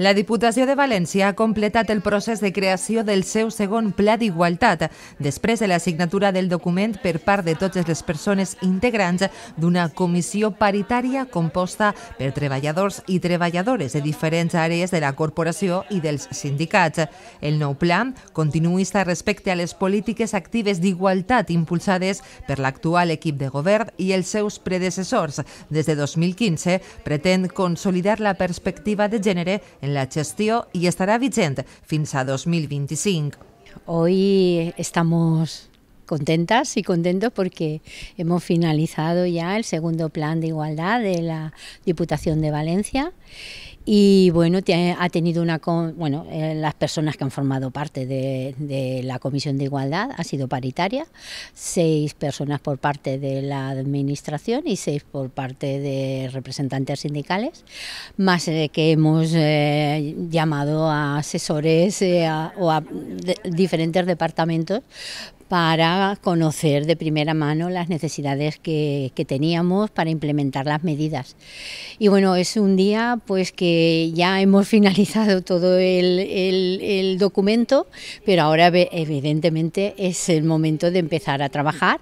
La Diputació de València ha completat el procés de creació del seu segon Pla d'Igualtat, després de la signatura del document per part de totes les persones integrants d'una comissió paritària composta per treballadors i treballadores de diferents àrees de la corporació i dels sindicats. El nou pla, continuista respecte a les polítiques actives d'igualtat impulsades per l'actual equip de govern i els seus predecessors des de 2015, pretén consolidar la perspectiva de gènere en en la gestió i estarà vigent fins a 2025. Hoy estamos contentas y contentos porque hemos finalizado ya el segundo plan de igualdad de la Diputación de Valencia y bueno, ha tenido una bueno, eh, las personas que han formado parte de, la Comisión de Igualdad ha sido paritaria, seis personas por parte de la administración y seis por parte de representantes sindicales, más eh, que hemos eh, llamado a asesores o a diferentes departamentos para conocer de primera mano las necesidades que, teníamos para implementar las medidas. Y bueno, es un día pues que ya hemos finalizado todo el, documento, pero ahora evidentemente es el momento de empezar a trabajar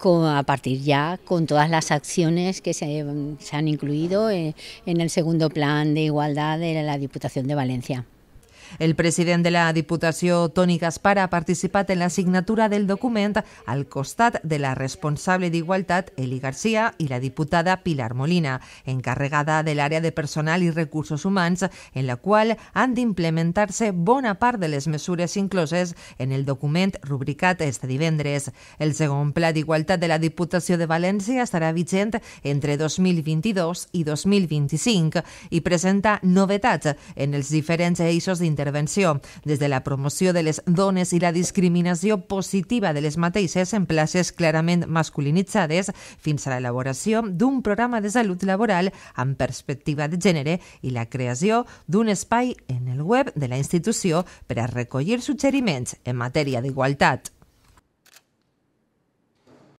a partir ya con todas las acciones que se, han incluido eh, en el segundo plan de igualdad de la Diputación de Valencia. El president de la Diputació, Toni Gaspar, ha participat en la signatura del document al costat de la responsable d'Igualtat, Eli Garcia, i la diputada Pilar Molina, encarregada de l'àrea de personal i recursos humans, en la qual han d'implementar-se bona part de les mesures incloses en el document rubricat este divendres. El segon Pla d'Igualtat de la Diputació de València estarà vigent entre 2022 i 2025 i presenta novetats en els diferents eixos d'interès intervenció. Des de la promoció de les dones i la discriminació positiva de les mateixes en places clarament masculinitzades fins a l'elaboració d'un programa de salut laboral amb perspectiva de gènere i la creació d'un espai en el web de la institució per a recollir suggeriments en matèria d'igualtat.